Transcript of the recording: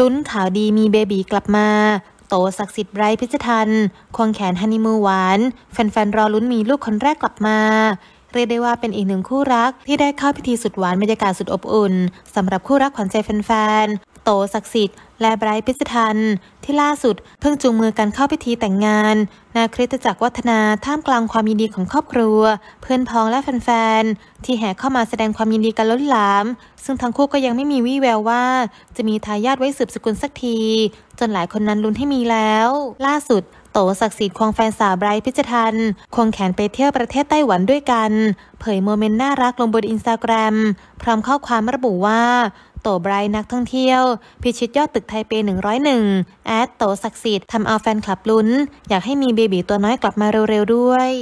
ลุ้นข่าวดีมีเบบีกลับมา โตศักดิ์สิทธิ์ไร้พิจทัน ควงแขนฮันนีมูหวาน แฟน ๆ รอลุ้นมีลูกคนแรกกลับมา เรียกได้ว่าเป็นอีกหนึ่งคู่รักที่ได้เข้าพิธีสุดหวาน บรรยากาศสุดอบอุ่นสำหรับคู่รักขวัญใจแฟน ๆโตศักดิ์สิทธิ์และไบรท์พิสทันที่ล่าสุดเพิ่งจูงมือกันเข้าพิธีแต่งงานนาคริสตจักรวัฒนาท่ามกลางความยินดีของครอบครัว เพื่อนพ้องและแฟนๆที่แห่เข้ามาแสดงความยินดีกันล้นหลาม ซึ่งทั้งคู่ก็ยังไม่มีวี่แววว่า จะมีทายาทไว้สืบสกุลสักที จนหลายคนนั้นลุ้นให้มีแล้ว ล่าสุด โตศักดิ์สิทธิ์ควงแฟนสาวไบรท์พิจทันควงแขนไปเที่ยวประเทศไต้หวันด้วยกัน เผยโมเมนต์น่ารักลงบนอินสตาแกรมร้อมข้อความระบุว่า โตไบรท์นักท่องเที่ยว พิชิตยอดตึกไทเป 101 แอดโตศักดิ์สิทธิ์ทำเอาแฟนคลับลุ้น อยากให้มีเบบีตัวน้อยกลับมาเร็วๆด้วย